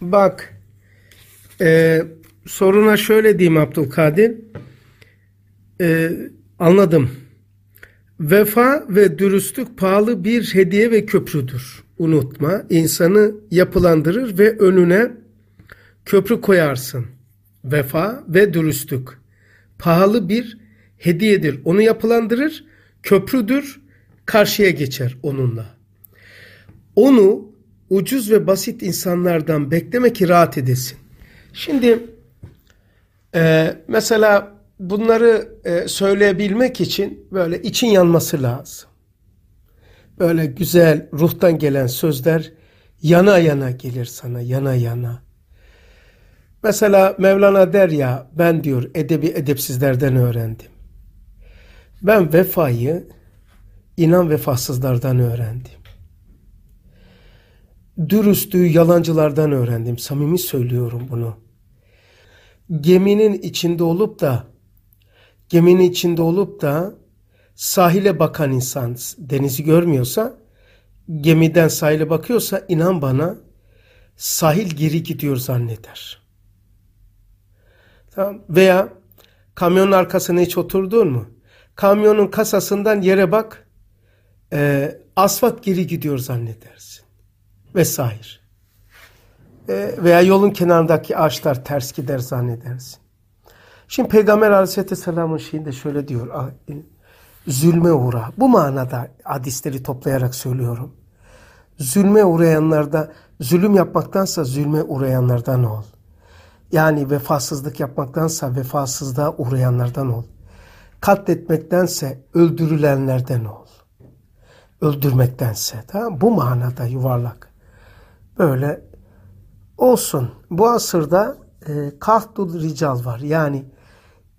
Bak e, soruna şöyle diyeyim Abdülkadir. E, anladım. Vefa ve dürüstlük pahalı bir hediye ve köprüdür. Unutma. insanı yapılandırır ve önüne köprü koyarsın. Vefa ve dürüstlük. Pahalı bir hediyedir. Onu yapılandırır, köprüdür, karşıya geçer onunla. Onu ucuz ve basit insanlardan bekleme ki rahat edesin. Şimdi e, mesela bunları e, söyleyebilmek için böyle için yanması lazım. Böyle güzel ruhtan gelen sözler yana yana gelir sana yana yana. Mesela Mevlana der ya ben diyor edebi edepsizlerden öğrendim. Ben vefayı inan vefasızlardan öğrendim dürüstlüğü yalancılardan öğrendim. Samimi söylüyorum bunu. Geminin içinde olup da geminin içinde olup da sahile bakan insan denizi görmüyorsa gemiden sahile bakıyorsa inan bana sahil geri gidiyor zanneder. Tamam. Veya kamyonun arkasına hiç oturdun mu? Kamyonun kasasından yere bak e, asfalt geri gidiyor zannedersin vesaire. E, veya yolun kenarındaki ağaçlar ters gider zannedersin. Şimdi Peygamber Aleyhisselam'ın şeyinde şöyle diyor. Ah, e, Zülme uğra. Bu manada hadisleri toplayarak söylüyorum. Zülme uğrayanlarda, zulüm yapmaktansa zulme uğrayanlardan ol. Yani vefasızlık yapmaktansa vefasızlığa uğrayanlardan ol. Katletmektense öldürülenlerden ol. Öldürmektense. Tamam Bu manada yuvarlak böyle olsun. Bu asırda e, kahdul rical var. Yani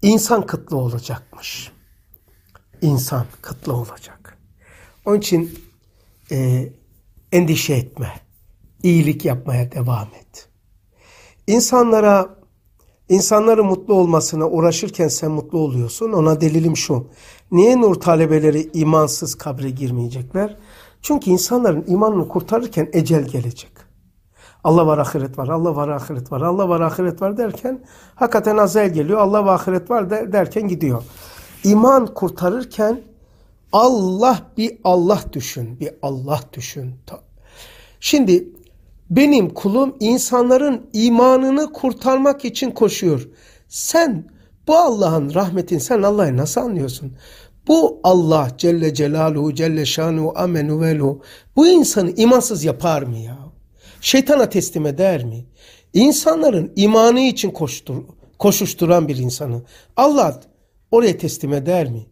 insan kıtlı olacakmış. İnsan kıtlı olacak. Onun için e, endişe etme. İyilik yapmaya devam et. İnsanlara insanların mutlu olmasına uğraşırken sen mutlu oluyorsun. Ona delilim şu. Niye nur talebeleri imansız kabre girmeyecekler? Çünkü insanların imanını kurtarırken ecel gelecek. Allah var ahiret var, Allah var ahiret var, Allah var ahiret var derken hakikaten azel geliyor. Allah var ahiret var de, derken gidiyor. İman kurtarırken Allah bir Allah düşün, bir Allah düşün. Şimdi benim kulum insanların imanını kurtarmak için koşuyor. Sen bu Allah'ın rahmetini sen Allah'ı nasıl anlıyorsun? Bu Allah Celle Celaluhu Celle Şanu Amenu Velu bu insanı imansız yapar mı ya? şeytana teslim eder mi? İnsanların imanı için koştur, koşuşturan bir insanı Allah oraya teslim eder mi?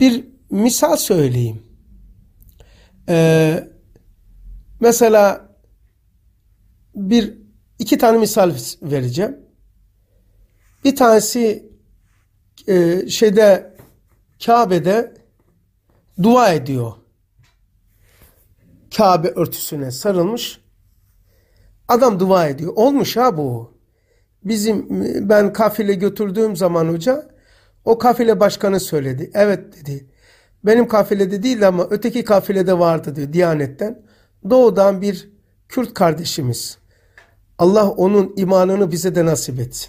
Bir misal söyleyeyim. Ee, mesela bir iki tane misal vereceğim. Bir tanesi e, şeyde Kabe'de dua ediyor Kabe örtüsüne sarılmış. Adam dua ediyor. Olmuş ha bu. Bizim ben kafile götürdüğüm zaman hoca o kafile başkanı söyledi. Evet dedi. Benim kafilede değil ama öteki kafilede vardı diyor Diyanet'ten. Doğudan bir Kürt kardeşimiz. Allah onun imanını bize de nasip etsin.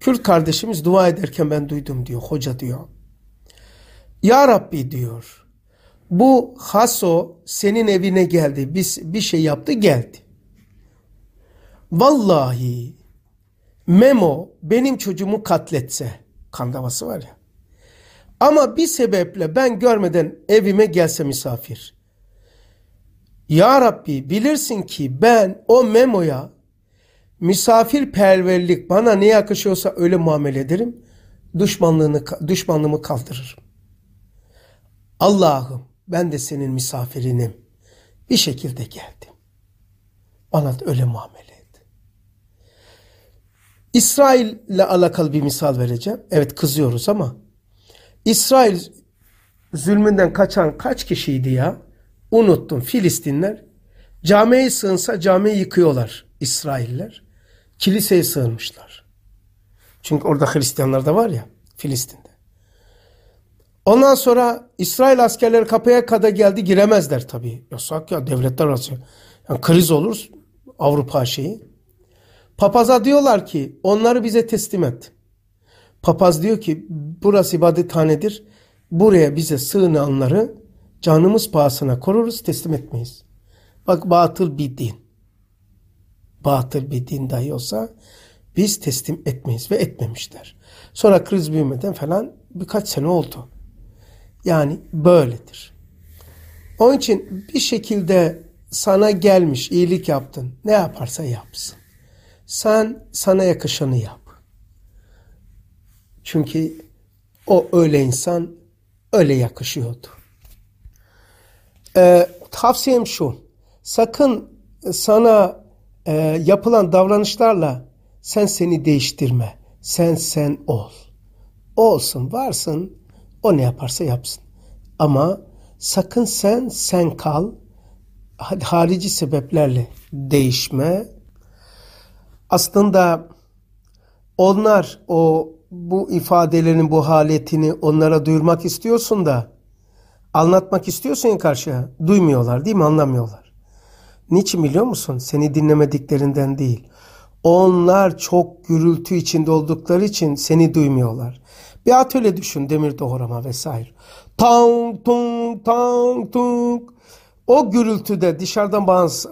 Kürt kardeşimiz dua ederken ben duydum diyor. Hoca diyor. Ya Rabbi diyor bu haso senin evine geldi. Biz bir şey yaptı geldi. Vallahi Memo benim çocuğumu katletse kan davası var ya. Ama bir sebeple ben görmeden evime gelse misafir. Ya Rabbi bilirsin ki ben o Memo'ya misafirperverlik bana ne yakışıyorsa öyle muamele ederim. Düşmanlığını düşmanlığımı kaldırırım. Allah'ım ben de senin misafirinim. Bir şekilde geldim. Bana da öyle muamele et. İsraille alakalı bir misal vereceğim. Evet kızıyoruz ama İsrail zulmünden kaçan kaç kişiydi ya? Unuttum. Filistinler camiye sığınsa camiyi yıkıyorlar İsrailler. Kiliseye sığınmışlar. Çünkü orada Hristiyanlar da var ya Filistin. Ondan sonra İsrail askerleri kapıya kadar geldi giremezler tabii. Yasak ya devletler arası. Yani kriz olur Avrupa şeyi. Papaza diyorlar ki onları bize teslim et. Papaz diyor ki burası ibadethanedir. Buraya bize sığınanları canımız pahasına koruruz teslim etmeyiz. Bak batıl bir din. Batıl bir din dahi olsa biz teslim etmeyiz ve etmemişler. Sonra kriz büyümeden falan birkaç sene oldu. Yani böyledir. Onun için bir şekilde sana gelmiş iyilik yaptın. Ne yaparsa yapsın. Sen sana yakışanı yap. Çünkü o öyle insan öyle yakışıyordu. Ee, tavsiyem şu. Sakın sana e, yapılan davranışlarla sen seni değiştirme. Sen sen ol. Olsun, varsın o ne yaparsa yapsın. Ama sakın sen sen kal. Harici sebeplerle değişme. Aslında onlar o bu ifadelerin bu haletini onlara duyurmak istiyorsun da anlatmak istiyorsun ya karşıya duymuyorlar değil mi anlamıyorlar. Niçin biliyor musun? Seni dinlemediklerinden değil. Onlar çok gürültü içinde oldukları için seni duymuyorlar. Bir atölye düşün demir doğrama vesaire. Tang tung tang tung. O gürültüde dışarıdan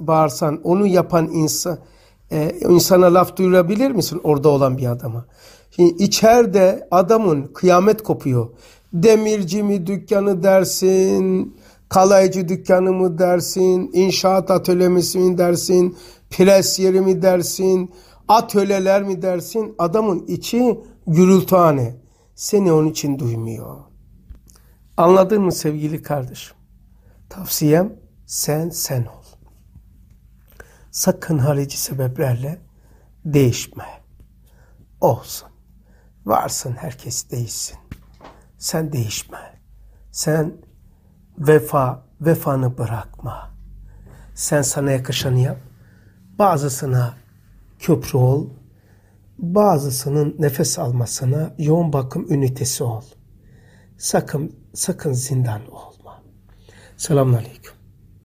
bağırsan onu yapan insan e, insana laf duyurabilir misin orada olan bir adama? Şimdi içeride adamın kıyamet kopuyor. Demirci mi dükkanı dersin, kalaycı dükkanı mı dersin, inşaat atölyesi mi dersin, pres yeri mi dersin, atölyeler mi dersin? Adamın içi gürültühane seni onun için duymuyor. Anladın mı sevgili kardeşim? Tavsiyem sen sen ol. Sakın harici sebeplerle değişme. Olsun. Varsın herkes değişsin. Sen değişme. Sen vefa, vefanı bırakma. Sen sana yakışanı yap. Bazısına köprü ol, Bazısının nefes almasına yoğun bakım ünitesi ol. Sakın sakın zindan olma. Selamun Aleyküm.